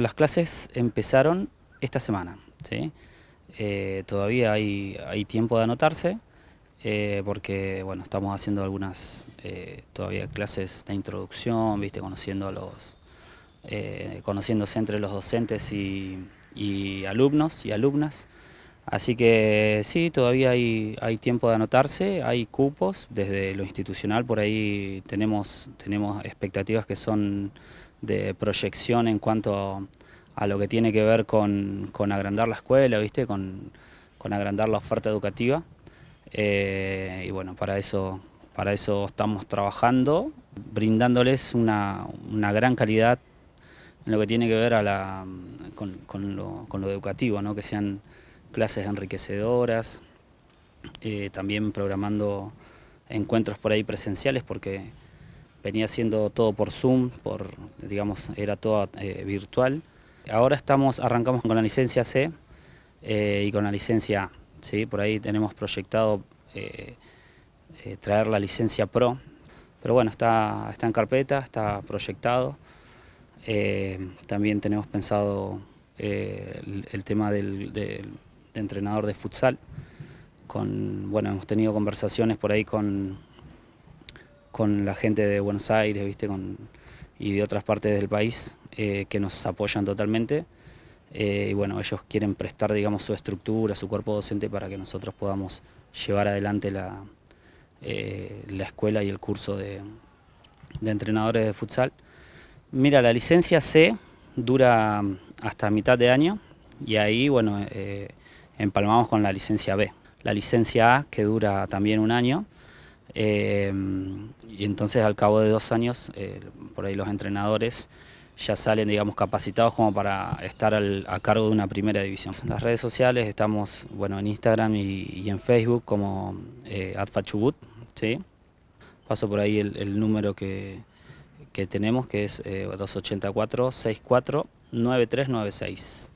Las clases empezaron esta semana, eh, todavía hay, tiempo de anotarse, eh, porque bueno, estamos haciendo algunas eh, todavía clases de introducción, ¿viste? Conociendo a los, conociéndose entre los docentes y alumnos y alumnas. Así que sí, todavía hay, tiempo de anotarse, hay cupos, desde lo institucional por ahí tenemos, tenemos expectativas que son de proyección en cuanto a lo que tiene que ver con, agrandar la escuela, ¿viste? Con, agrandar la oferta educativa. Eh, y bueno, para eso, para eso estamos trabajando, brindándoles una, gran calidad en lo que tiene que ver a la, con, lo, con lo educativo, ¿no? que sean clases enriquecedoras, eh, también programando encuentros por ahí presenciales porque venía siendo todo por Zoom, por, digamos, era todo eh, virtual. Ahora estamos, arrancamos con la licencia C eh, y con la licencia A. Por ahí tenemos proyectado traer la licencia Pro, pero bueno, está, está en carpeta, está proyectado. también tenemos pensado el, tema del entrenador de futsal. Con, bueno, hemos tenido conversaciones por ahí con, con la gente de Buenos Aires ¿viste? Con, y de otras partes del país eh, que nos apoyan totalmente. Eh, y bueno, ellos quieren prestar, digamos, su estructura, su cuerpo docente para que nosotros podamos llevar adelante la, eh, la escuela y el curso de, de entrenadores de futsal. Mira, la licencia C dura hasta mitad de año y ahí, bueno, eh, empalmamos con la licencia B. La licencia A, que dura también un año, eh, y entonces al cabo de dos años, eh, por ahí los entrenadores ya salen, digamos, capacitados como para estar a cargo de una primera división. En las redes sociales estamos, bueno, en Instagram y, en Facebook como eh, Adfachubut, Paso por ahí el, número que, tenemos, que es 284 64 9396